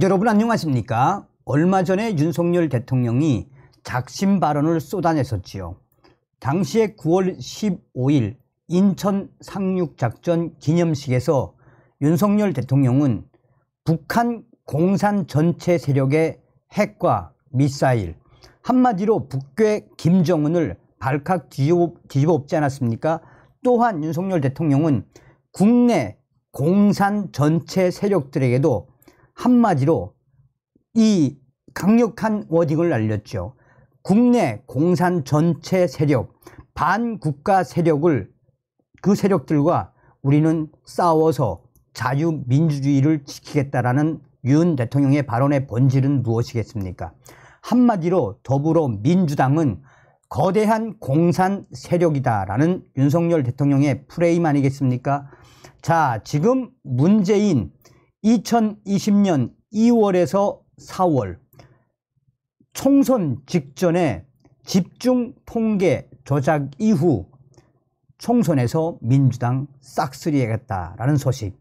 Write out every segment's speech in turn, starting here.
여러분 안녕하십니까? 얼마 전에 윤석열 대통령이 작심 발언을 쏟아냈었지요. 당시에 9월 15일 인천 상륙작전 기념식에서 윤석열 대통령은 북한 공산 전체 세력의 핵과 미사일, 한마디로 북괴 김정은을 발칵 뒤집어 엎지 않았습니까? 또한 윤석열 대통령은 국내 공산 전체 세력들에게도 한마디로 이 강력한 워딩을 날렸죠. 국내 공산 전체 세력, 반국가 세력을 그 세력들과 우리는 싸워서 자유민주주의를 지키겠다라는 윤 대통령의 발언의 본질은 무엇이겠습니까? 한마디로 더불어민주당은 거대한 공산 세력이다라는 윤석열 대통령의 프레임 아니겠습니까? 자, 지금 문재인 2020년 2월에서 4월 총선 직전에 집중 통계 조작 이후 총선에서 민주당 싹쓸이하겠다라는 소식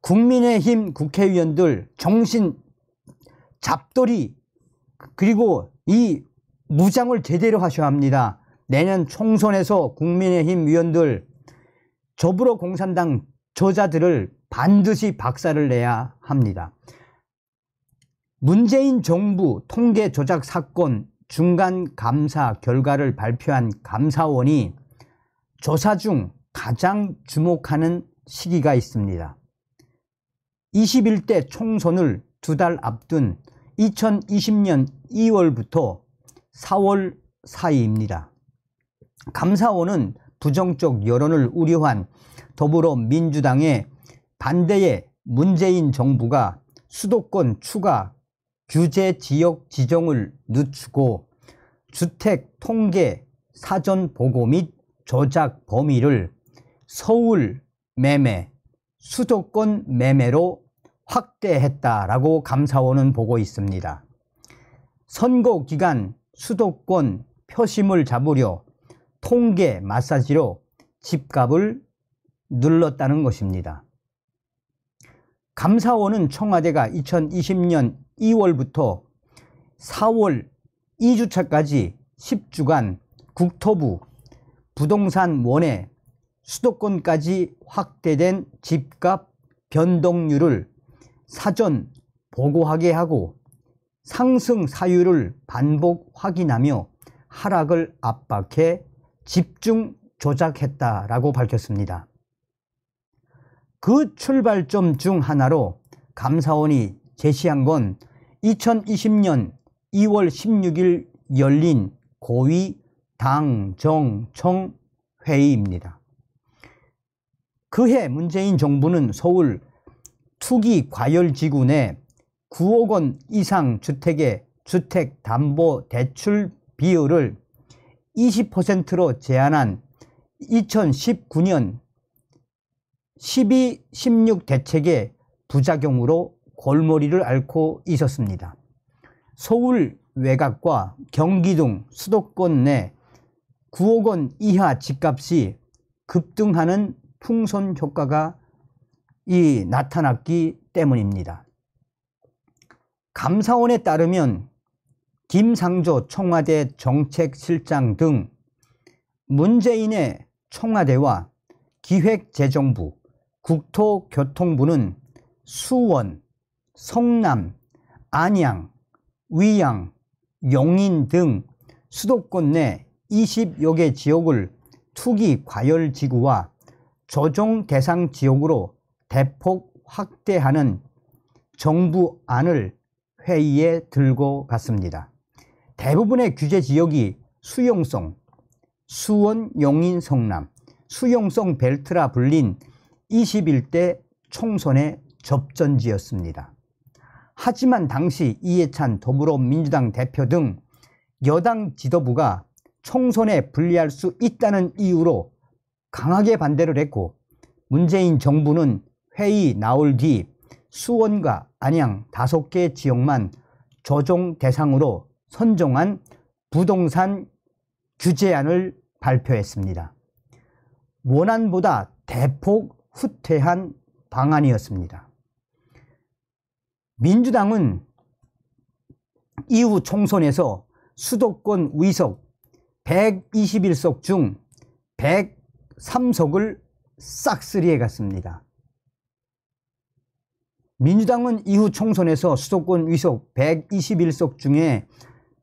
국민의힘 국회의원들 정신 잡돌이 그리고 이 무장을 제대로 하셔야 합니다 내년 총선에서 국민의힘 위원들 더불어공산당 저자들을 반드시 박사를 내야 합니다. 문재인 정부 통계 조작 사건 중간 감사 결과를 발표한 감사원이 조사 중 가장 주목하는 시기가 있습니다. 21대 총선을 두 달 앞둔 2020년 2월부터 4월 사이입니다. 감사원은 부정적 여론을 우려한 더불어민주당의 반대에 문재인 정부가 수도권 추가 규제 지역 지정을 늦추고 주택 통계 사전 보고 및 조작 범위를 서울 매매, 수도권 매매로 확대했다라고 감사원은 보고 있습니다. 선거 기간 수도권 표심을 잡으려 통계 마사지로 집값을 눌렀다는 것입니다. 감사원은 청와대가 2020년 2월부터 4월 2주차까지 10주간 국토부 부동산 원에 수도권까지 확대된 집값 변동률을 사전 보고하게 하고 상승 사유를 반복 확인하며 하락을 압박해 집중 조작했다라고 밝혔습니다. 그 출발점 중 하나로 감사원이 제시한 건 2020년 2월 16일 열린 고위 당정청 회의입니다. 그해 문재인 정부는 서울 투기 과열지구 내 9억 원 이상 주택의 주택담보대출 비율을 20%로 제한한 2019년 12-16 대책의 부작용으로 골머리를 앓고 있었습니다. 서울 외곽과 경기 등 수도권 내 9억 원 이하 집값이 급등하는 풍선 효과가 이 나타났기 때문입니다. 감사원에 따르면 김상조 청와대 정책실장 등 문재인의 청와대와 기획재정부, 국토교통부는 수원, 성남, 안양, 위양, 용인 등 수도권 내 20여 개 지역을 투기 과열 지구와 조정 대상 지역으로 대폭 확대하는 정부안을 회의에 들고 갔습니다. 대부분의 규제 지역이 수용성, 수원, 용인, 성남, 수용성 벨트라 불린 21대 총선의 접전지였습니다. 하지만 당시 이해찬 더불어민주당 대표 등 여당 지도부가 총선에 불리할 수 있다는 이유로 강하게 반대를 했고 문재인 정부는 회의 나올 뒤 수원과 안양 다섯 개 지역만 조정 대상으로 선정한 부동산 규제안을 발표했습니다. 원안보다 대폭 후퇴한 방안이었습니다. 민주당은 이후 총선에서 수도권 위석 121석 중 103석을 싹쓸이해 갔습니다. 민주당은 이후 총선에서 수도권 위석 121석 중에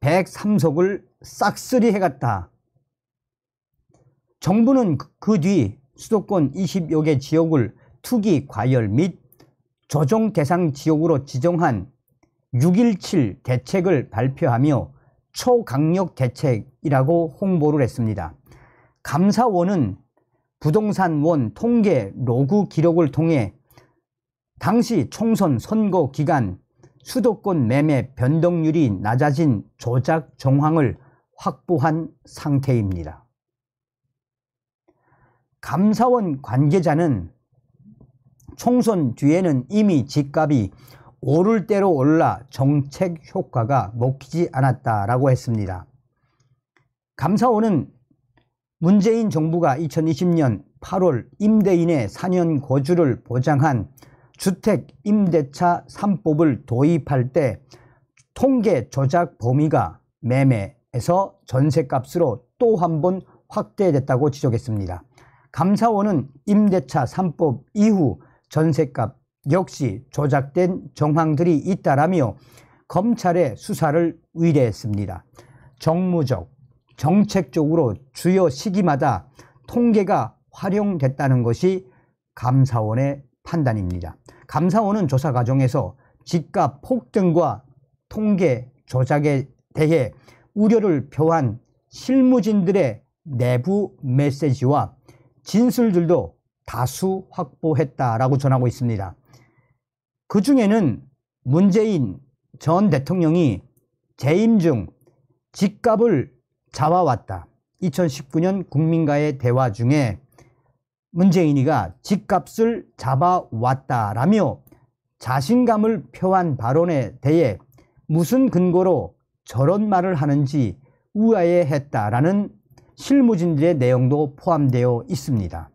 103석을 싹쓸이 해갔다. 정부는 그뒤 그 수도권 20여 개 지역을 투기 과열 및 조정 대상 지역으로 지정한 6.17 대책을 발표하며 초강력 대책이라고 홍보를 했습니다. 감사원은 부동산원 통계 로그 기록을 통해 당시 총선 선거 기간 수도권 매매 변동률이 낮아진 조작 정황을 확보한 상태입니다. 감사원 관계자는 총선 뒤에는 이미 집값이 오를 대로 올라 정책 효과가 먹히지 않았다라고 했습니다. 감사원은 문재인 정부가 2020년 8월 임대인의 4년 거주를 보장한 주택 임대차 3법을 도입할 때 통계 조작 범위가 매매에서 전세값으로 또 한 번 확대됐다고 지적했습니다. 감사원은 임대차 3법 이후 전세값 역시 조작된 정황들이 있다라며 검찰의 수사를 의뢰했습니다. 정무적, 정책적으로 주요 시기마다 통계가 활용됐다는 것이 감사원의 판단입니다. 감사원은 조사 과정에서 집값 폭등과 통계 조작에 대해 우려를 표한 실무진들의 내부 메시지와 진술들도 다수 확보했다라고 전하고 있습니다. 그 중에는 문재인 전 대통령이 재임 중 집값을 잡아왔다. 2019년 국민과의 대화 중에 문재인이가 집값을 잡아왔다라며 자신감을 표한 발언에 대해 무슨 근거로 저런 말을 하는지 우아해했다라는 실무진들의 내용도 포함되어 있습니다.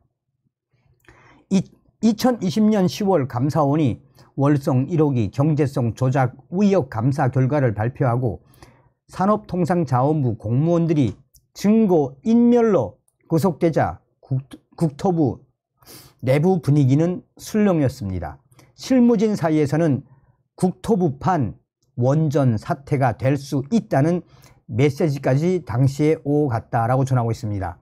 2020년 10월 감사원이 월성 1호기 경제성 조작 의혹 감사 결과를 발표하고 산업통상자원부 공무원들이 증거 인멸로 구속되자 국토부 내부 분위기는 술렁였습니다. 실무진 사이에서는 국토부판 원전 사태가 될 수 있다는 메시지까지 당시에 오갔다라고 전하고 있습니다.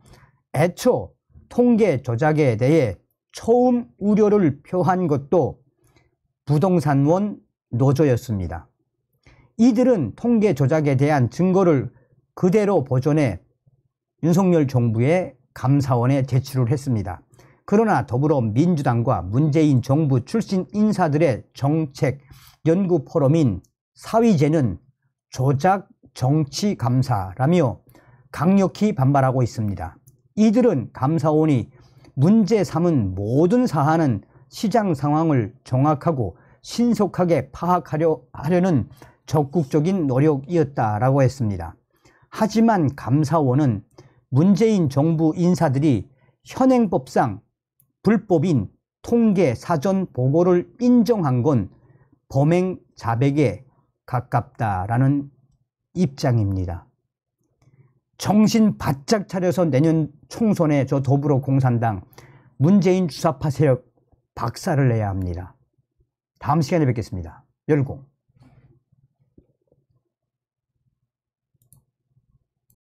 애초 통계 조작에 대해 처음 우려를 표한 것도 부동산원 노조였습니다. 이들은 통계 조작에 대한 증거를 그대로 보존해 윤석열 정부에 감사원에 제출을 했습니다. 그러나 더불어민주당과 문재인 정부 출신 인사들의 정책 연구 포럼인 사위제는 조작 정치 감사라며 강력히 반발하고 있습니다. 이들은 감사원이 문제 삼은 모든 사안은 시장 상황을 정확하고 신속하게 파악하려는 적극적인 노력이었다라고 했습니다. 하지만 감사원은 문재인 정부 인사들이 현행법상 불법인 통계 사전 보고를 인정한 건 범행 자백에 가깝다라는 입장입니다. 정신 바짝 차려서 내년 총선에 저 더불어공산당 문재인 주사파 세력 박사를 내야 합니다. 다음 시간에 뵙겠습니다. 열공.